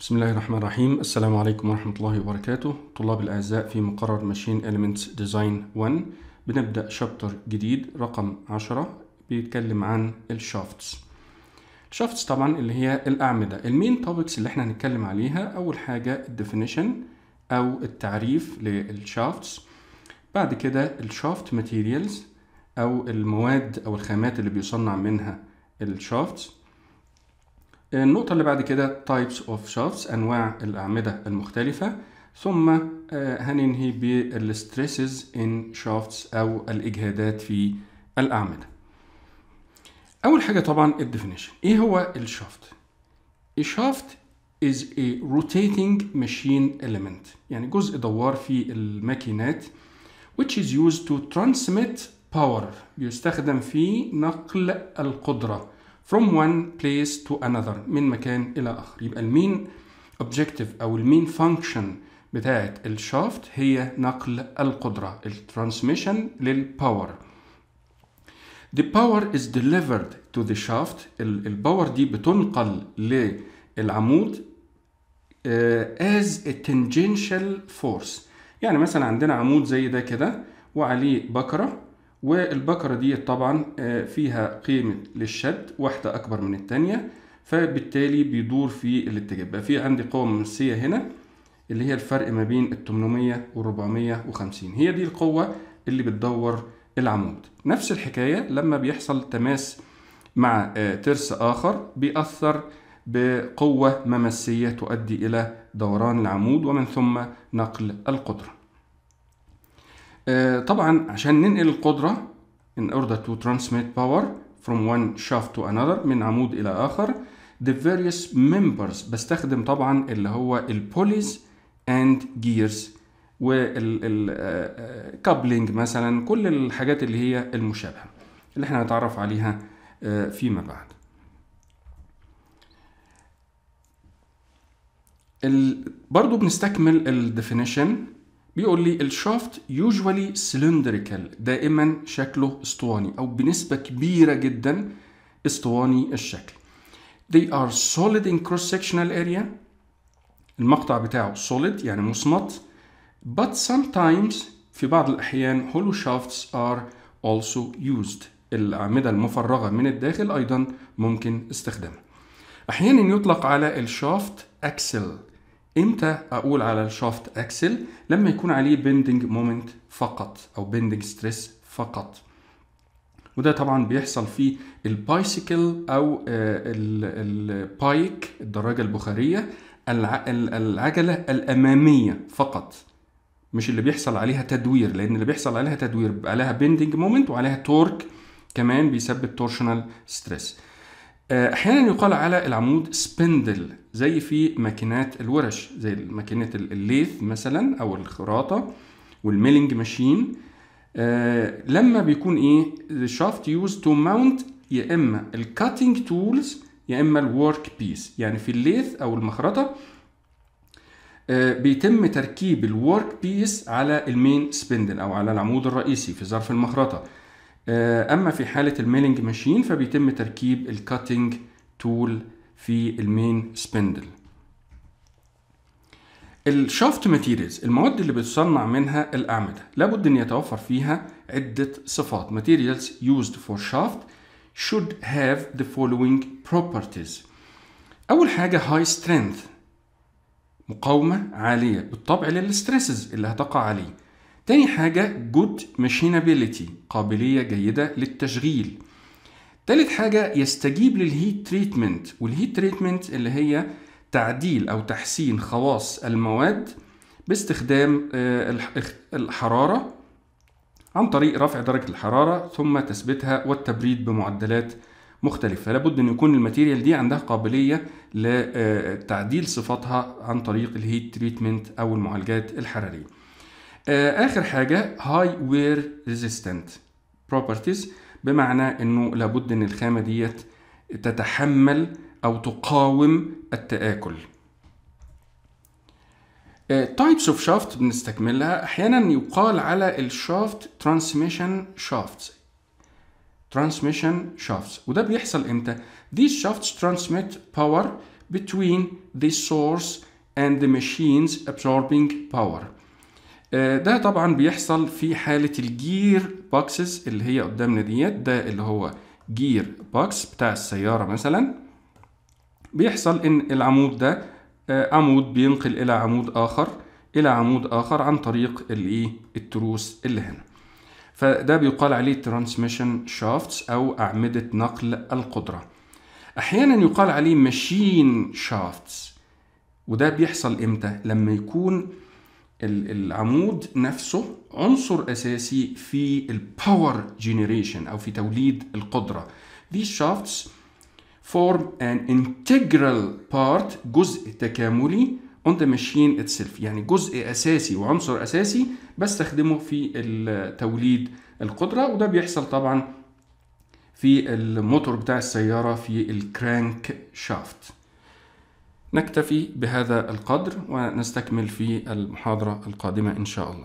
بسم الله الرحمن الرحيم السلام عليكم ورحمة الله وبركاته طلاب الأعزاء في مقرر ماشين Elements Design 1 بنبدأ شابتر جديد رقم 10 بيتكلم عن الشافتس الشافتس طبعا اللي هي الأعمدة المين توبكس اللي احنا هنتكلم عليها أول حاجة الديفينيشن أو التعريف للشافتس بعد كده الشافت ماتيريالز أو المواد أو الخامات اللي بيصنع منها الشافتس النقطة اللي بعد كده types of shafts أنواع الأعمدة المختلفة ثم آه، هننهي بالستريسز in shafts أو الإجهادات في الأعمدة أول حاجة طبعا الديفينيشن إيه هو الشافت؟ الشافت is a rotating machine element يعني جزء دوار في الماكينات which is used to transmit power بيستخدم في نقل القدرة from one place to another من مكان إلى آخر يبقى المين objective أو المين function بتاعة الشافت هي نقل القدرة الترانسميشن للباور The power is delivered to the shaft الباور دي بتنقل للعمود uh, as a tangential force يعني مثلا عندنا عمود زي ده كده وعليه بكرة والبكرة دي طبعا آه، فيها قيمة للشد واحدة أكبر من التانية فبالتالي بيدور في الاتجاه بقى في عندي قوة ممسية هنا اللي هي الفرق ما بين ال 800 و 450 هي دي القوة اللي بتدور العمود نفس الحكاية لما بيحصل تماس مع آه، ترس آخر بيأثر بقوة ممسية تؤدي إلى دوران العمود ومن ثم نقل القدرة آه، طبعا عشان ننقل القدرة in order to transmit power from one shaft to another من عمود إلى آخر the various members بستخدم طبعا اللي هو البوليز and gears والكابلينج آه، آه، مثلا كل الحاجات اللي هي المشابهة اللي احنا هنتعرف عليها فيما بعد برضو بنستكمل الديفينيشن بيقول لي الشافت يوجوالي سلندريكال دائما شكله اسطواني او بنسبه كبيره جدا اسطواني الشكل they are solid in cross sectional area المقطع بتاعه solid يعني مصمت but sometimes في بعض الاحيان hollow shafts are also used الاعمده المفرغه من الداخل ايضا ممكن استخدامها احيانا يطلق على الشافت اكسل امتى اقول على الشافت اكسل لما يكون عليه بيندنج مومنت فقط او بيندنج ستريس فقط وده طبعا بيحصل في البايسيكل او آه، البايك الدراجه البخاريه العجله الاماميه فقط مش اللي بيحصل عليها تدوير لان اللي بيحصل عليها تدوير بيبقى عليها بيندنج مومنت وعليها تورك كمان بيسبب تورشنال ستريس آه، احيانا يقال على العمود سبندل زي في ماكينات الورش زي ماكينه الليث مثلا او الخراطه والميلنج ماشين آه لما بيكون ايه الشافت يوز تو ماونت يا اما الكاتنج تولز يا اما الورك بيس يعني في الليث او المخرطه آه بيتم تركيب الورك بيس على المين سبندل او على العمود الرئيسي في ظرف المخرطه آه، اما في حاله الميلنج ماشين فبيتم تركيب الكاتنج تول في المين سبندل الشافت ماتيريالز المواد اللي بتصنع منها الاعمده لابد ان يتوفر فيها عده صفات ماتيريالز يوزد فور شافت should have the following properties اول حاجه هاي سترينث مقاومه عاليه بالطبع للستريسز اللي هتقع عليه تاني حاجة good machinability قابلية جيدة للتشغيل تالت حاجة يستجيب للهيت تريتمنت والهيت تريتمنت اللي هي تعديل أو تحسين خواص المواد باستخدام آه، الحرارة عن طريق رفع درجة الحرارة ثم تثبيتها والتبريد بمعدلات مختلفة لابد أن يكون الماتيريال دي عندها قابلية لتعديل آه، صفاتها عن طريق الهيت تريتمنت أو المعالجات الحرارية آه، اخر حاجه هاي وير ريزيستنت بروبرتيز بمعنى انه لابد ان الخامه ديت تتحمل او تقاوم التاكل تايبس اوف شافت بنستكملها احيانا يقال على الشافت ترانسميشن شافتس ترانسميشن شافتس وده بيحصل امتى these shafts transmit power between the source and the machines absorbing power آه، ده طبعا بيحصل في حالة الجير بوكسز اللي هي قدامنا ديت ده اللي هو جير بوكس بتاع السيارة مثلا بيحصل ان العمود ده آه، عمود بينقل الى عمود اخر الى عمود اخر عن طريق الايه التروس اللي هنا فده بيقال عليه ترانسميشن شافتس او اعمدة نقل القدرة احيانا يقال عليه ماشين شافتس وده بيحصل امتى لما يكون العمود نفسه عنصر اساسي في الباور جينيريشن او في توليد القدره these shafts form an integral part جزء تكاملي on the machine itself يعني جزء اساسي وعنصر اساسي بستخدمه في توليد القدره وده بيحصل طبعا في الموتور بتاع السياره في الكرانك شافت نكتفي بهذا القدر ونستكمل في المحاضرة القادمة إن شاء الله